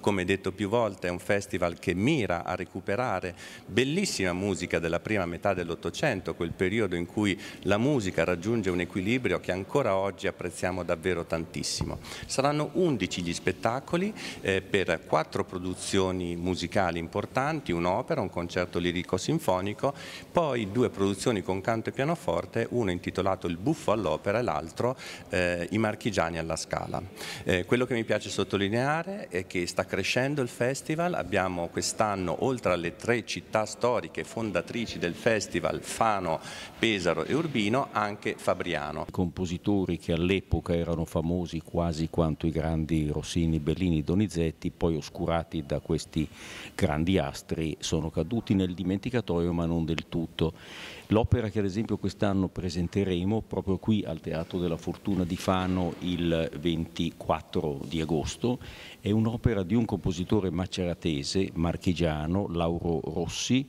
come detto più volte è un festival che mira a recuperare bellissima musica della prima metà dell'Ottocento, quel periodo in cui la musica raggiunge un equilibrio che ancora oggi apprezziamo davvero tantissimo. Saranno 11 gli spettacoli eh, per quattro produzioni musicali importanti, un'opera, un concerto lirico-sinfonico, poi due produzioni con canto e pianoforte, uno intitolato Il buffo all'opera e l'altro eh, I marchigiani alla scala. Eh, quello che mi piace sottolineare è che sta crescendo il festival, abbiamo quest'anno oltre alle tre città storiche fondatrici del festival, Fano, Pesaro e Urbino, anche Fabriano. Compositori che all'epoca erano famosi quasi quanto i grandi Rossini, Bellini, Donizetti, poi oscurati da questi grandi astri, sono caduti nel dimenticatoio ma non del tutto. L'opera che ad esempio quest'anno presenteremo proprio qui al Teatro della Fortuna di Fano il 24 di agosto è un'opera di un compositore maceratese, marchigiano, Lauro Rossi,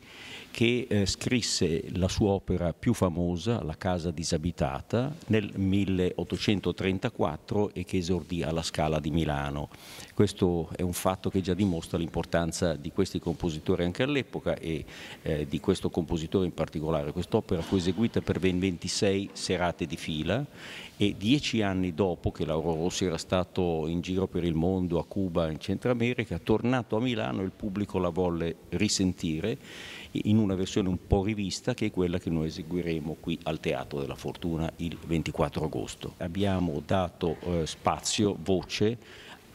che eh, scrisse la sua opera più famosa, La casa disabitata, nel 1834 e che esordì alla Scala di Milano. Questo è un fatto che già dimostra l'importanza di questi compositori anche all'epoca e eh, di questo compositore in particolare. Quest'opera fu eseguita per ben 26 serate di fila e dieci anni dopo che Lauro Rossi era stato in giro per il mondo, a Cuba, in Centro America, tornato a Milano il pubblico la volle risentire in una versione un po' rivista che è quella che noi eseguiremo qui al Teatro della Fortuna il 24 agosto. Abbiamo dato eh, spazio, voce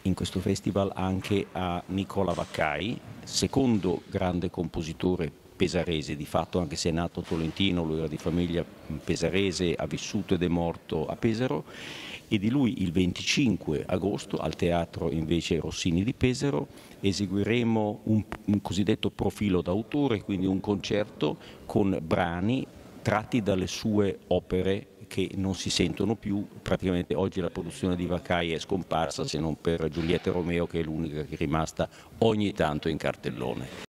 in questo festival anche a Nicola Vaccai, secondo grande compositore pesarese di fatto, anche se è nato tolentino, lui era di famiglia mm, pesarese, ha vissuto ed è morto a Pesaro e di lui il 25 agosto al teatro invece Rossini di Pesaro eseguiremo un, un cosiddetto profilo d'autore, quindi un concerto con brani tratti dalle sue opere che non si sentono più, praticamente oggi la produzione di Vacai è scomparsa se non per Giulietta Romeo che è l'unica che è rimasta ogni tanto in cartellone.